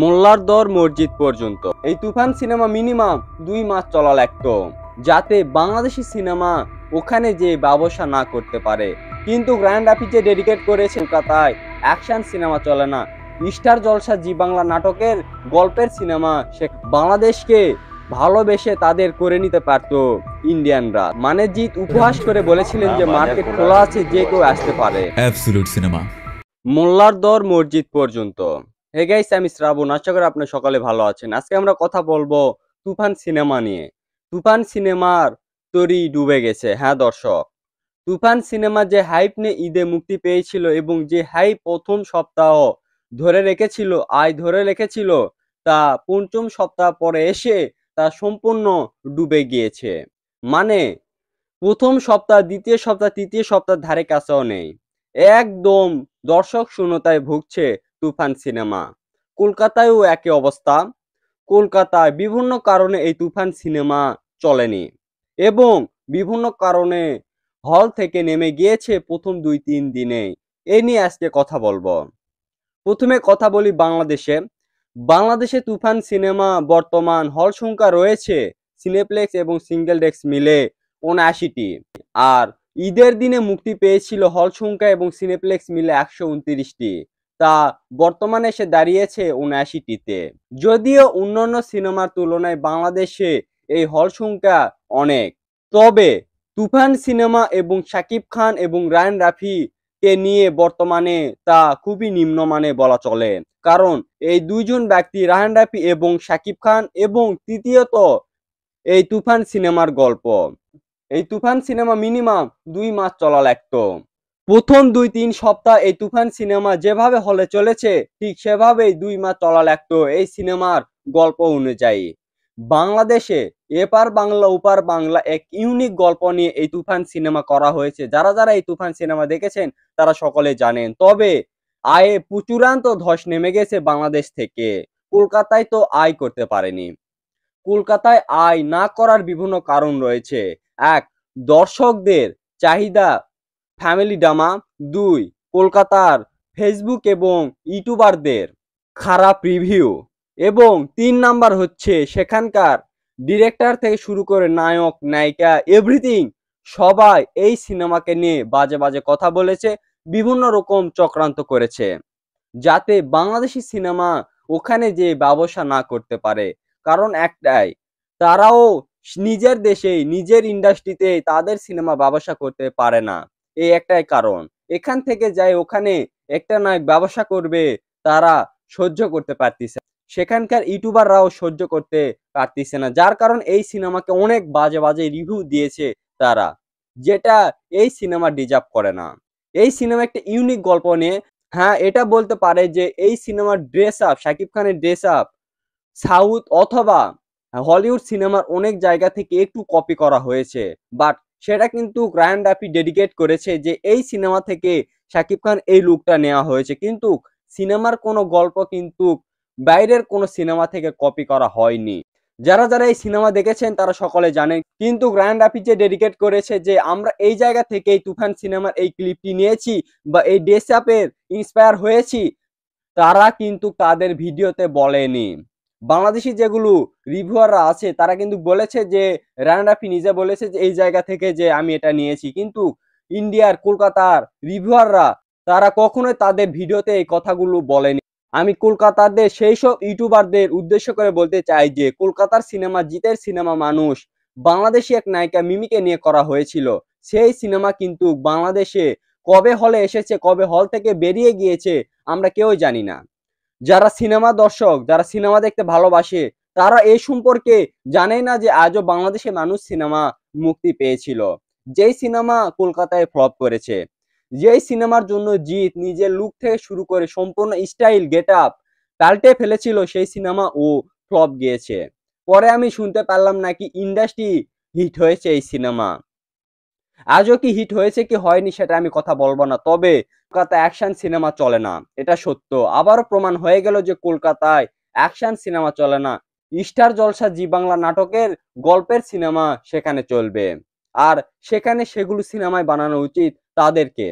মোল্লার দর মসজিদ পর্যন্ত এই তুফান সিনেমা মিনিমাম দুই মাস চলা লাগত যাতে বাংলাদেশি সিনেমা ওখানে যে ব্যবসা না করতে পারে কিন্তু গ্র্যান্ড আপিজে ডেডিকেট করেছে কলকাতায় অ্যাকশন সিনেমা চলে না স্টার জলসা জি বাংলা নাটকের গল্পের সিনেমা সে বাংলাদেশকে ভালোবেসে তাদের করে নিতে পারত ইন্ডিয়ানরা মানে জিৎ উপহাস করে বলেছিলেন যে মার্কেট খোলা আছে যে কেউ আসতে পারে মোল্লার দর মসজিদ পর্যন্ত হে গাইস আমি শ্রাবণ আশা করি আপনি সকালে ভালো আছেন আজকে আমরা কথা বলবো তুফান সিনেমা নিয়ে তুফান সিনেমার তরি ডুবে গেছে হ্যাঁ দর্শক তুফান সিনেমা যে হাইপ নিয়ে ঈদে মুক্তি পেয়েছিল এবং যে হাইপ প্রথম সপ্তাহ ধরে রেখেছিল আয় ধরে রেখেছিল তা পঞ্চম সপ্তাহ পরে এসে তা সম্পূর্ণ ডুবে গিয়েছে মানে প্রথম সপ্তাহ দ্বিতীয় সপ্তাহ তৃতীয় সপ্তাহ ধারে কাছেও নেই একদম দর্শক শূন্যতায় ভুগছে তুফান সিনেমা কলকাতায়ও একই অবস্থা কলকাতায় বিভিন্ন কারণে এই তুফান সিনেমা চলেনি এবং বিভিন্ন কারণে হল থেকে নেমে গিয়েছে প্রথম দুই তিন দিনে এ নিয়ে আজকে কথা বলবো প্রথমে কথা বলি বাংলাদেশে বাংলাদেশে তুফান সিনেমা বর্তমান হল সংখ্যা রয়েছে সিনেপ্লেক্স এবং সিঙ্গেল ডেক্স মিলে উনআশিটি আর ঈদের দিনে মুক্তি পেয়েছিল হল সংখ্যা এবং সিনেপ্লেক্স মিলে একশো উনত্রিশটি তা বর্তমানে সে দাঁড়িয়েছে উনআশিটিতে যদিও অন্যান্য সিনেমার তুলনায় বাংলাদেশে এই হল সংখ্যা অনেক তবে তুফান সিনেমা এবং শাকিব খান এবং রায়ন রাফি কে নিয়ে বর্তমানে তা খুবই নিম্নমানে বলা চলে কারণ এই দুইজন ব্যক্তি রায়ন রাফি এবং শাকিব খান এবং তৃতীয়ত এই তুফান সিনেমার গল্প এই তুফান সিনেমা মিনিমাম দুই মাস চলা লাগতো প্রথম দুই তিন সপ্তাহ এই তুফান সিনেমা যেভাবে হলে চলেছে ঠিক সেভাবেই দুই মাস চলা লাগতো এই সিনেমার গল্প অনুযায়ী বাংলাদেশে এপার বাংলা ওপার বাংলা এক ইউনিক গল্প নিয়ে এই তুফান সিনেমা করা হয়েছে যারা যারা এই তুফান সিনেমা দেখেছেন তারা সকলে জানেন তবে আয়ে প্রচুরান্ত ধস নেমে গেছে বাংলাদেশ থেকে কলকাতায় তো আয় করতে পারেনি কলকাতায় আয় না করার বিভিন্ন কারণ রয়েছে এক দর্শকদের চাহিদা ফ্যামিলি ড্রামা দুই কলকাতার ফেসবুক এবং ইউটিউবারদের খারাপ রিভিউ এবং তিন নাম্বার হচ্ছে সেখানকার ডিরেক্টর থেকে শুরু করে নায়ক নায়িকা এভরিথিং সবাই এই সিনেমাকে নিয়ে বাজে বাজে কথা বলেছে বিভিন্ন রকম চক্রান্ত করেছে যাতে বাংলাদেশি সিনেমা ওখানে যে ব্যবসা না করতে পারে কারণ একটাই তারাও নিজের দেশে নিজের ইন্ডাস্ট্রিতে তাদের সিনেমা ব্যবসা করতে পারে না এই একটাই কারণ এখান থেকে যায় ওখানে একটা নয় ব্যবসা করবে তারা সহ্য করতে পারতেছে সেখানকার ইউটিউবাররাও সহ্য করতে পারতিছে না যার কারণ এই সিনেমাকে অনেক বাজে বাজে রিভিউ দিয়েছে তারা যেটা এই সিনেমা ডিজার্ভ করে না এই সিনেমা একটা ইউনিক গল্প নিয়ে হ্যাঁ এটা বলতে পারে যে এই সিনেমার ড্রেস আপ শাকিব খানের ড্রেস আপ সাউথ অথবা হলিউড সিনেমার অনেক জায়গা থেকে একটু কপি করা হয়েছে বাট সেটা কিন্তু গ্র্যান্ড রাফি ডেডিকেট করেছে যে এই সিনেমা থেকে শাকিব খান এই লুকটা নেওয়া হয়েছে কিন্তু সিনেমার কোনো গল্প কিন্তু বাইরের কোনো সিনেমা থেকে কপি করা হয়নি যারা যারা এই সিনেমা দেখেছেন তারা সকলে জানেন কিন্তু গ্র্যান্ড রাফি যে ডেডিকেট করেছে যে আমরা এই জায়গা থেকে এই তুফান সিনেমার এই ক্লিপটি নিয়েছি বা এই ড্রেস আপের ইন্সপায়ার হয়েছি তারা কিন্তু তাদের ভিডিওতে বলেনি বাংলাদেশি যেগুলো রিভিউয়াররা আছে তারা কিন্তু বলেছে যে রানারাফি নিজে বলেছে যে এই জায়গা থেকে যে আমি এটা নিয়েছি কিন্তু ইন্ডিয়ার কলকাতার রিভিউয়াররা তারা কখনোই তাদের ভিডিওতে এই কথাগুলো বলেনি আমি কলকাতাদের সেই সব ইউটিউবারদের উদ্দেশ্য করে বলতে চাই যে কলকাতার সিনেমা জিতের সিনেমা মানুষ বাংলাদেশি এক নায়িকা মিমিকে নিয়ে করা হয়েছিল সেই সিনেমা কিন্তু বাংলাদেশে কবে হলে এসেছে কবে হল থেকে বেরিয়ে গিয়েছে আমরা কেউ জানি না যারা সিনেমা দর্শক যারা সিনেমা দেখতে ভালোবাসে তারা এই সম্পর্কে জানে না যে আজও বাংলাদেশে মানুষ সিনেমা মুক্তি পেয়েছিল যেই সিনেমা কলকাতায় ফ্লপ করেছে যেই সিনেমার জন্য জিত নিজের লুক থেকে শুরু করে সম্পূর্ণ স্টাইল গেট আপ পাল্টে ফেলেছিল সেই সিনেমা ও ফ্লপ গিয়েছে পরে আমি শুনতে পারলাম নাকি ইন্ডাস্ট্রি হিট হয়েছে এই সিনেমা আজও কি হিট হয়েছে কি হয়নি সেটা আমি কথা বলবো না তবে কলকাতা অ্যাকশন সিনেমা চলে না এটা সত্য আবারও প্রমাণ হয়ে গেল যে কলকাতায় অ্যাকশন সিনেমা চলে না স্টার জলসা জি বাংলা নাটকের গল্পের সিনেমা সেখানে চলবে আর সেখানে সেগুলো সিনেমায় বানানো উচিত তাদেরকে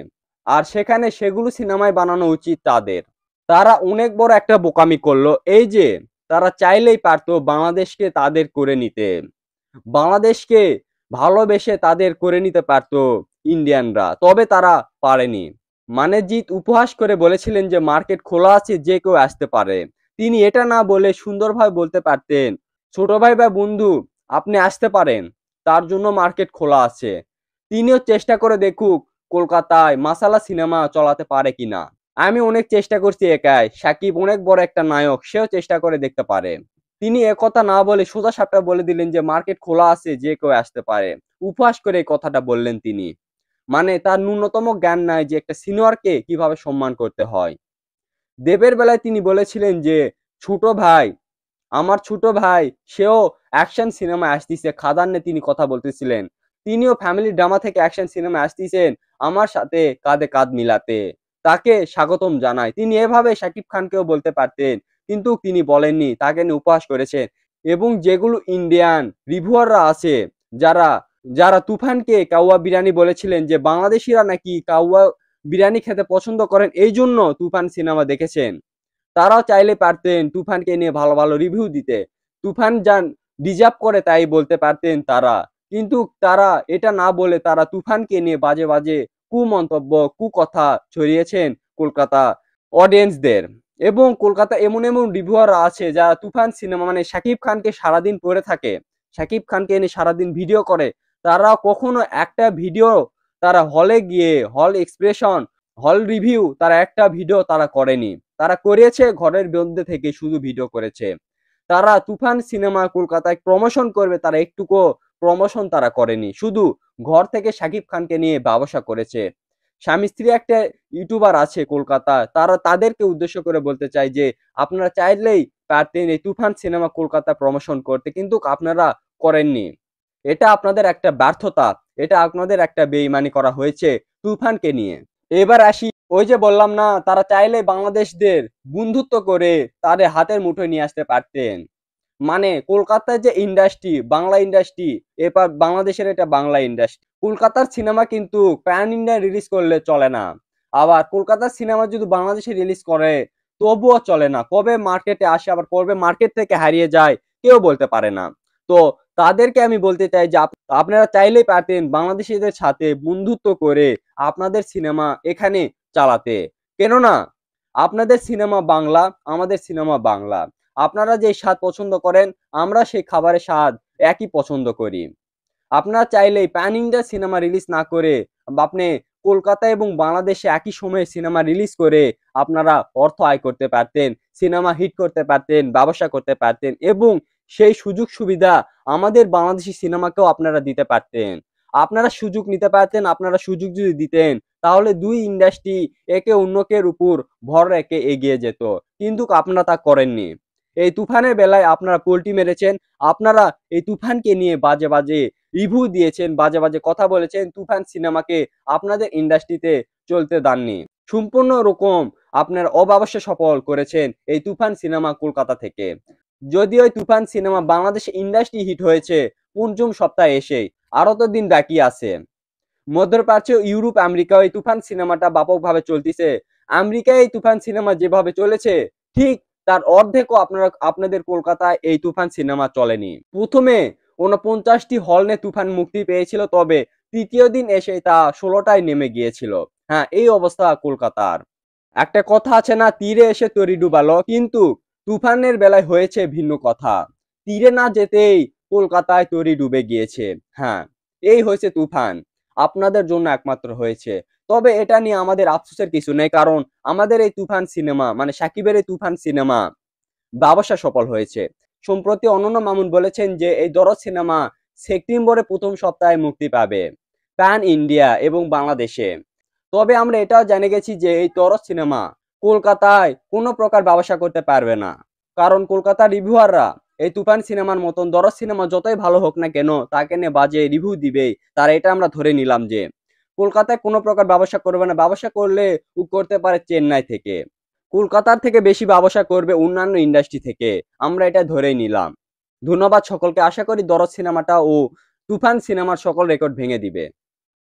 আর সেখানে সেগুলো সিনেমায় বানানো উচিত তাদের তারা অনেক বড় একটা বোকামি করলো এই যে তারা চাইলেই পারতো বাংলাদেশকে তাদের করে নিতে বাংলাদেশকে ভালোবেসে তাদের করে নিতে পারত ইন্ডিয়ানরা তবে তারা পারেনি মানেজিৎ উপহাস করে বলেছিলেন যে মার্কেট খোলা আছে যে কেউ আসতে পারে তিনি এটা না বলে সুন্দরভাবে বলতে পারতেন ছোট ভাই বা বন্ধু আপনি আসতে পারেন তার জন্য মার্কেট খোলা আছে তিনিও চেষ্টা করে দেখুক কলকাতায় মাসালা সিনেমা চলাতে পারে কিনা আমি অনেক চেষ্টা করছি একাই সাকিব অনেক বড় একটা নায়ক সেও চেষ্টা করে দেখতে পারে তিনি একথা না বলে সোজা সাপটা বলে দিলেন যে মার্কেট খোলা আছে যে কেউ আসতে পারে উপহাস করে এই কথাটা বললেন তিনি মানে তার ন্যূনতম জ্ঞান নাই যে একটা সিনিয়রকে কিভাবে সম্মান করতে হয় দেবের বেলায় তিনি বলেছিলেন যে ছোট ভাই আমার ছোট ভাই সেও অ্যাকশন সিনেমা আসতেছে খাদান্নে তিনি কথা বলতেছিলেন তিনিও ফ্যামিলি ড্রামা থেকে অ্যাকশন সিনেমা আসতেছেন আমার সাথে কাঁধে কাঁধ মিলাতে তাকে স্বাগতম জানায় তিনি এভাবে শাকিব খানকেও বলতে পারতেন কিন্তু তিনি বলেননি তাকে নিয়ে উপহাস করেছেন এবং যেগুলো ইন্ডিয়ান রিভিউয়াররা আছে যারা যারা তুফানকে কাউয়া বিরিয়ানি বলেছিলেন যে বাংলাদেশিরা নাকি কাউয়া বিরিয়ানি খেতে পছন্দ করেন এই জন্য তুফান সিনেমা দেখেছেন তারাও চাইলে পারতেন তুফানকে নিয়ে ভালো ভালো রিভিউ দিতে তুফান যান ডিজার্ভ করে তাই বলতে পারতেন তারা কিন্তু তারা এটা না বলে তারা তুফানকে নিয়ে বাজে বাজে কুমন্তব্য কুকথা ছড়িয়েছেন কলকাতা অডিয়েন্সদের এবং কলকাতা এমন এমন রিভিউয়াররা আছে যারা তুফান সিনেমা মানে শাকিব খানকে সারাদিন পরে থাকে শাকিব খানকে এনে সারাদিন ভিডিও করে তারা কখনো একটা ভিডিও তারা হলে গিয়ে হল এক্সপ্রেশন হল রিভিউ তারা একটা ভিডিও তারা করেনি তারা করেছে ঘরের বন্ধে থেকে শুধু ভিডিও করেছে তারা তুফান সিনেমা কলকাতায় প্রমোশন করবে তারা একটুকু প্রমোশন তারা করেনি শুধু ঘর থেকে শাকিব খানকে নিয়ে ব্যবসা করেছে স্বামী স্ত্রী একটা ইউটিউবার আছে কলকাতা তারা তাদেরকে উদ্দেশ্য করে বলতে চাই যে আপনারা চাইলেই পারতেন এই তুফান সিনেমা কলকাতা প্রমোশন করতে কিন্তু আপনারা করেননি এটা আপনাদের একটা ব্যর্থতা এটা আপনাদের একটা বেইমানি করা হয়েছে তুফানকে নিয়ে এবার আসি ওই যে বললাম না তারা চাইলে বাংলাদেশদের বন্ধুত্ব করে তাদের হাতের মুঠোয় নিয়ে আসতে পারতেন মানে কলকাতার যে ইন্ডাস্ট্রি বাংলা ইন্ডাস্ট্রি এরপর বাংলাদেশের এটা বাংলা ইন্ডাস্ট্রি কলকাতার সিনেমা কিন্তু প্যান ইন্ডিয়া রিলিজ করলে চলে না আবার কলকাতার সিনেমা যদি বাংলাদেশে রিলিজ করে তবুও চলে না কবে মার্কেটে আসে আবার কবে মার্কেট থেকে হারিয়ে যায় কেউ বলতে পারে না তো তাদেরকে আমি বলতে চাই যে আপনারা চাইলেই পারতেন বাংলাদেশিদের সাথে বন্ধুত্ব করে আপনাদের সিনেমা এখানে চালাতে কেননা আপনাদের সিনেমা বাংলা আমাদের সিনেমা বাংলা আপনারা যে স্বাদ পছন্দ করেন আমরা সেই খাবারের স্বাদ একই পছন্দ করি আপনারা চাইলেই প্যান ইন্ডিয়া সিনেমা রিলিজ না করে আপনি কলকাতা এবং বাংলাদেশে একই সময়ে সিনেমা রিলিজ করে আপনারা অর্থ আয় করতে পারতেন সিনেমা হিট করতে পারতেন ব্যবসা করতে পারতেন এবং সেই সুযোগ সুবিধা আমাদের বাংলাদেশি সিনেমাকেও আপনারা দিতে পারতেন আপনারা সুযোগ নিতে পারতেন আপনারা সুযোগ যদি দিতেন তাহলে দুই ইন্ডাস্ট্রি একে অন্যকের উপর ভর রেখে এগিয়ে যেত কিন্তু আপনারা তা করেননি এই তুফানের বেলায় আপনারা পোলটি মেরেছেন আপনারা এই তুফানকে নিয়ে বাজে বাজে রিভিউ দিয়েছেন বাজে বাজে কথা বলেছেন তুফান সিনেমাকে আপনাদের ইন্ডাস্ট্রিতে চলতে দাননি সম্পূর্ণ রকম আপনার অবাবস্য সফল করেছেন এই তুফান সিনেমা কলকাতা থেকে যদিও তুফান সিনেমা বাংলাদেশে ইন্ডাস্ট্রি হিট হয়েছে পঞ্চম সপ্তাহে এসে আরও তো দিন বাকি আছে মধ্যপ্রাচ্য ইউরোপ আমেরিকা এই তুফান সিনেমাটা ব্যাপকভাবে চলতেছে আমেরিকায় এই তুফান সিনেমা যেভাবে চলেছে ঠিক তার অর্ধেকও আপনারা আপনাদের কলকাতায় এই তুফান সিনেমা চলেনি প্রথমে উনপঞ্চাশটি হল নে তুফান মুক্তি পেয়েছিল তবে তৃতীয় দিন এসে তা ষোলোটায় নেমে গিয়েছিল হ্যাঁ এই অবস্থা কলকাতার একটা কথা আছে না তীরে এসে তরি ডুবালো কিন্তু তুফানের বেলায় হয়েছে ভিন্ন কথা তীরে না যেতেই কলকাতায় তরি ডুবে গিয়েছে হ্যাঁ এই হয়েছে তুফান আপনাদের জন্য একমাত্র হয়েছে তবে এটা নিয়ে আমাদের আফসোসের কিছু নেই কারণ আমাদের এই তুফান সিনেমা মানে সাকিবের এই তুফান সিনেমা ব্যবসা সফল হয়েছে সম্প্রতি অনন্য মামুন বলেছেন যে এই দরদ সিনেমা সেপ্টেম্বরে প্রথম সপ্তাহে মুক্তি পাবে প্যান ইন্ডিয়া এবং বাংলাদেশে তবে আমরা এটাও জেনে গেছি যে এই তরস সিনেমা কলকাতায় কোনো প্রকার ব্যবসা করতে পারবে না কারণ কলকাতার রিভিউয়াররা এই তুফান সিনেমার মতন দরজ সিনেমা যতই ভালো হোক না কেন তাকে নিয়ে বাজে রিভিউ দিবে তার এটা আমরা ধরে নিলাম যে কলকাতায় কোনো প্রকার ব্যবসা করবে না ব্যবসা করলে করতে পারে চেন্নাই থেকে কলকাতার থেকে বেশি ব্যবসা করবে অন্যান্য ইন্ডাস্ট্রি থেকে আমরা এটা ধরেই নিলাম ধন্যবাদ সকলকে আশা করি দরদ সিনেমাটা ও তুফান সিনেমার সকল রেকর্ড ভেঙে দিবে